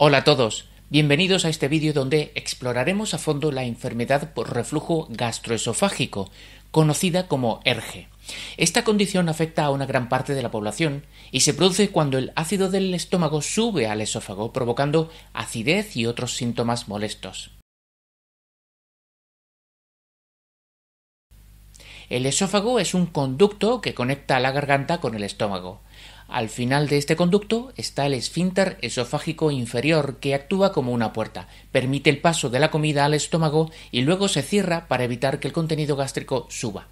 Hola a todos, bienvenidos a este vídeo donde exploraremos a fondo la enfermedad por reflujo gastroesofágico, conocida como ERGE. Esta condición afecta a una gran parte de la población y se produce cuando el ácido del estómago sube al esófago provocando acidez y otros síntomas molestos. El esófago es un conducto que conecta la garganta con el estómago. Al final de este conducto está el esfínter esofágico inferior que actúa como una puerta, permite el paso de la comida al estómago y luego se cierra para evitar que el contenido gástrico suba.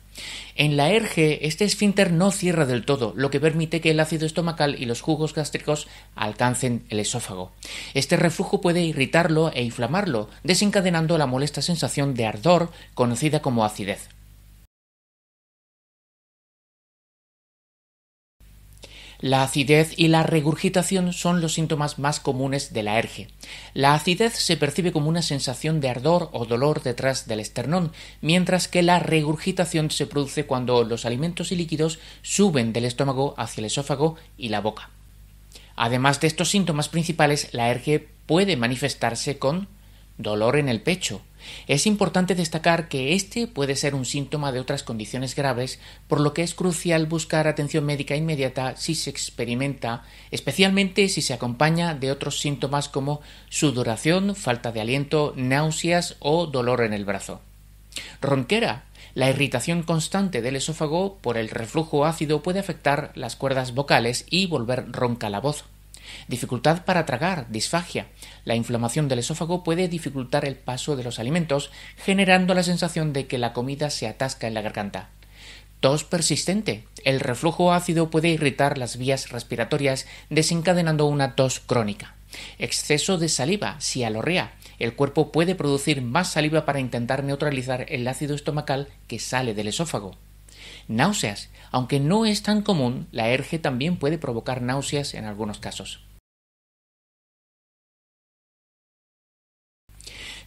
En la erge, este esfínter no cierra del todo, lo que permite que el ácido estomacal y los jugos gástricos alcancen el esófago. Este reflujo puede irritarlo e inflamarlo, desencadenando la molesta sensación de ardor conocida como acidez. La acidez y la regurgitación son los síntomas más comunes de la erge. La acidez se percibe como una sensación de ardor o dolor detrás del esternón, mientras que la regurgitación se produce cuando los alimentos y líquidos suben del estómago hacia el esófago y la boca. Además de estos síntomas principales, la erge puede manifestarse con dolor en el pecho. Es importante destacar que este puede ser un síntoma de otras condiciones graves, por lo que es crucial buscar atención médica inmediata si se experimenta, especialmente si se acompaña de otros síntomas como sudoración, falta de aliento, náuseas o dolor en el brazo. Ronquera. La irritación constante del esófago por el reflujo ácido puede afectar las cuerdas vocales y volver ronca la voz. Dificultad para tragar, disfagia. La inflamación del esófago puede dificultar el paso de los alimentos, generando la sensación de que la comida se atasca en la garganta. Tos persistente. El reflujo ácido puede irritar las vías respiratorias, desencadenando una tos crónica. Exceso de saliva, sialorrea. El cuerpo puede producir más saliva para intentar neutralizar el ácido estomacal que sale del esófago náuseas. Aunque no es tan común, la erge también puede provocar náuseas en algunos casos.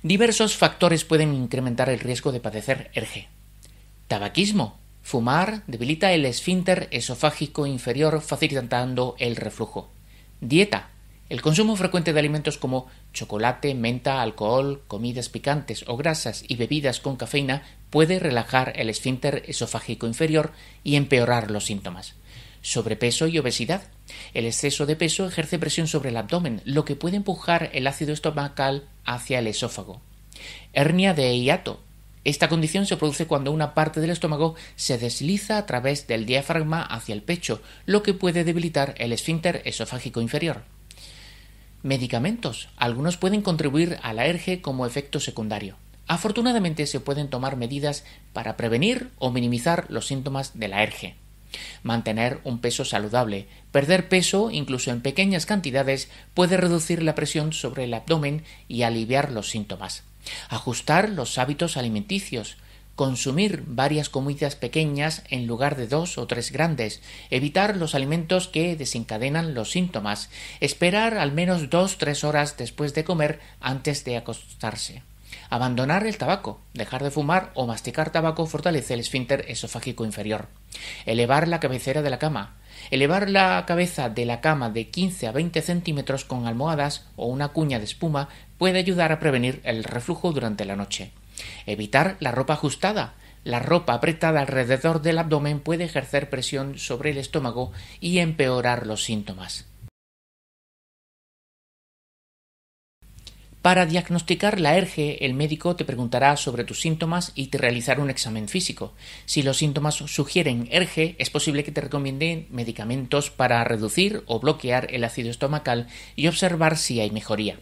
Diversos factores pueden incrementar el riesgo de padecer erge. Tabaquismo. Fumar debilita el esfínter esofágico inferior facilitando el reflujo. Dieta. El consumo frecuente de alimentos como chocolate, menta, alcohol, comidas picantes o grasas y bebidas con cafeína puede relajar el esfínter esofágico inferior y empeorar los síntomas. Sobrepeso y obesidad. El exceso de peso ejerce presión sobre el abdomen, lo que puede empujar el ácido estomacal hacia el esófago. Hernia de hiato. Esta condición se produce cuando una parte del estómago se desliza a través del diafragma hacia el pecho, lo que puede debilitar el esfínter esofágico inferior Medicamentos. Algunos pueden contribuir a la erge como efecto secundario. Afortunadamente se pueden tomar medidas para prevenir o minimizar los síntomas de la erge. Mantener un peso saludable. Perder peso, incluso en pequeñas cantidades, puede reducir la presión sobre el abdomen y aliviar los síntomas. Ajustar los hábitos alimenticios consumir varias comidas pequeñas en lugar de dos o tres grandes, evitar los alimentos que desencadenan los síntomas, esperar al menos dos o tres horas después de comer antes de acostarse. Abandonar el tabaco, dejar de fumar o masticar tabaco fortalece el esfínter esofágico inferior. Elevar la cabecera de la cama. Elevar la cabeza de la cama de 15 a 20 centímetros con almohadas o una cuña de espuma puede ayudar a prevenir el reflujo durante la noche. Evitar la ropa ajustada. La ropa apretada alrededor del abdomen puede ejercer presión sobre el estómago y empeorar los síntomas. Para diagnosticar la ERGE, el médico te preguntará sobre tus síntomas y te realizará un examen físico. Si los síntomas sugieren ERGE, es posible que te recomienden medicamentos para reducir o bloquear el ácido estomacal y observar si hay mejoría.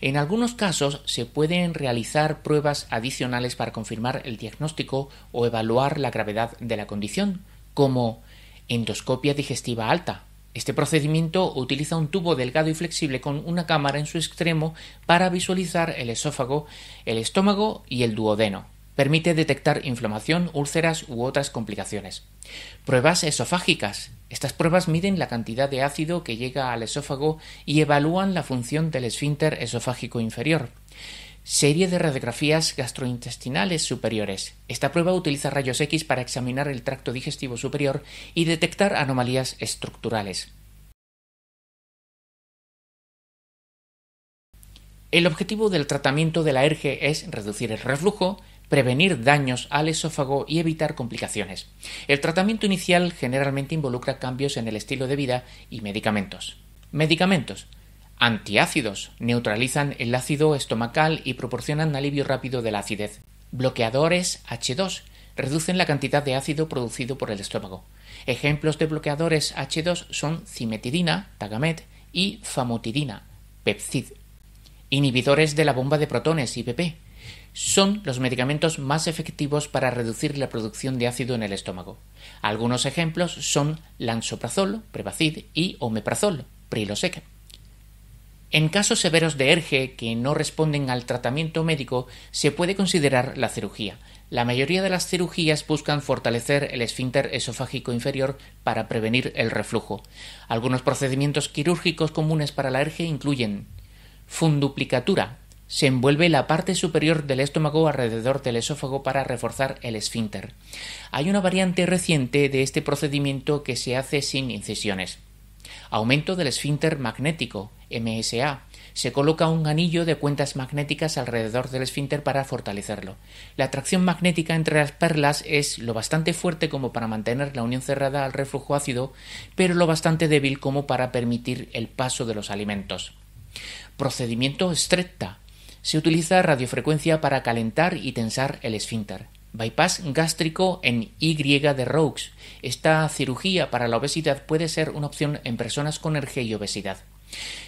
En algunos casos se pueden realizar pruebas adicionales para confirmar el diagnóstico o evaluar la gravedad de la condición, como endoscopia digestiva alta, este procedimiento utiliza un tubo delgado y flexible con una cámara en su extremo para visualizar el esófago, el estómago y el duodeno. Permite detectar inflamación, úlceras u otras complicaciones. Pruebas esofágicas. Estas pruebas miden la cantidad de ácido que llega al esófago y evalúan la función del esfínter esofágico inferior serie de radiografías gastrointestinales superiores. Esta prueba utiliza rayos X para examinar el tracto digestivo superior y detectar anomalías estructurales. El objetivo del tratamiento de la ERGE es reducir el reflujo, prevenir daños al esófago y evitar complicaciones. El tratamiento inicial generalmente involucra cambios en el estilo de vida y medicamentos. Medicamentos. Antiácidos. Neutralizan el ácido estomacal y proporcionan alivio rápido de la acidez. Bloqueadores H2. Reducen la cantidad de ácido producido por el estómago. Ejemplos de bloqueadores H2 son cimetidina, tagamet, y famotidina, pepcid. Inhibidores de la bomba de protones, IPP. Son los medicamentos más efectivos para reducir la producción de ácido en el estómago. Algunos ejemplos son lansoprazol, prevacid y omeprazol, prilosec. En casos severos de ERGE que no responden al tratamiento médico, se puede considerar la cirugía. La mayoría de las cirugías buscan fortalecer el esfínter esofágico inferior para prevenir el reflujo. Algunos procedimientos quirúrgicos comunes para la ERGE incluyen funduplicatura. Se envuelve la parte superior del estómago alrededor del esófago para reforzar el esfínter. Hay una variante reciente de este procedimiento que se hace sin incisiones. Aumento del esfínter magnético, MSA. Se coloca un anillo de cuentas magnéticas alrededor del esfínter para fortalecerlo. La atracción magnética entre las perlas es lo bastante fuerte como para mantener la unión cerrada al reflujo ácido, pero lo bastante débil como para permitir el paso de los alimentos. Procedimiento estricta. Se utiliza radiofrecuencia para calentar y tensar el esfínter bypass gástrico en Y de Roux. Esta cirugía para la obesidad puede ser una opción en personas con ERGE y obesidad.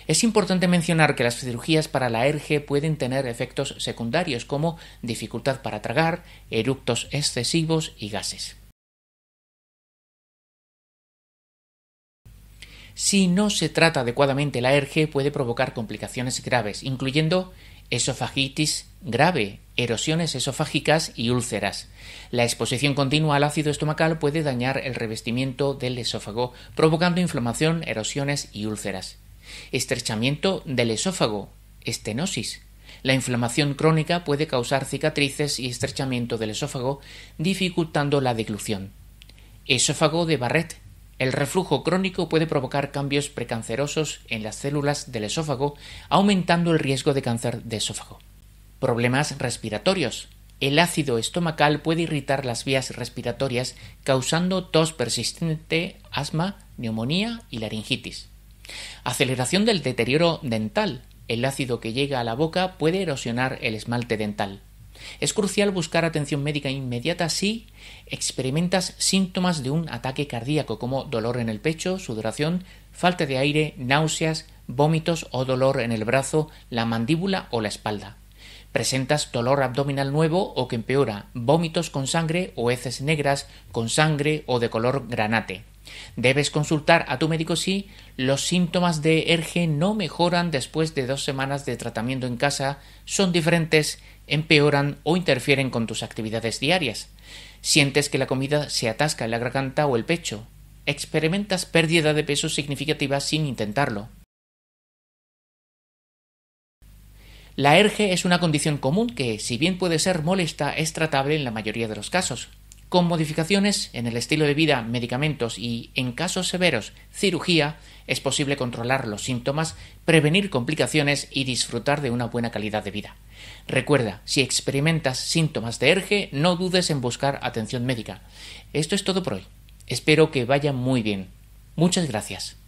Es importante mencionar que las cirugías para la ERGE pueden tener efectos secundarios como dificultad para tragar, eructos excesivos y gases. Si no se trata adecuadamente la ERGE puede provocar complicaciones graves, incluyendo esofagitis grave, erosiones esofágicas y úlceras. La exposición continua al ácido estomacal puede dañar el revestimiento del esófago, provocando inflamación, erosiones y úlceras. Estrechamiento del esófago, estenosis. La inflamación crónica puede causar cicatrices y estrechamiento del esófago, dificultando la deglución. Esófago de Barrett. El reflujo crónico puede provocar cambios precancerosos en las células del esófago, aumentando el riesgo de cáncer de esófago. Problemas respiratorios. El ácido estomacal puede irritar las vías respiratorias causando tos persistente, asma, neumonía y laringitis. Aceleración del deterioro dental. El ácido que llega a la boca puede erosionar el esmalte dental. Es crucial buscar atención médica inmediata si experimentas síntomas de un ataque cardíaco como dolor en el pecho, sudoración, falta de aire, náuseas, vómitos o dolor en el brazo, la mandíbula o la espalda presentas dolor abdominal nuevo o que empeora, vómitos con sangre o heces negras con sangre o de color granate. Debes consultar a tu médico si los síntomas de ERGE no mejoran después de dos semanas de tratamiento en casa, son diferentes, empeoran o interfieren con tus actividades diarias. Sientes que la comida se atasca en la garganta o el pecho. Experimentas pérdida de peso significativa sin intentarlo. La erge es una condición común que, si bien puede ser molesta, es tratable en la mayoría de los casos. Con modificaciones en el estilo de vida, medicamentos y, en casos severos, cirugía, es posible controlar los síntomas, prevenir complicaciones y disfrutar de una buena calidad de vida. Recuerda, si experimentas síntomas de ERGE, no dudes en buscar atención médica. Esto es todo por hoy. Espero que vaya muy bien. Muchas gracias.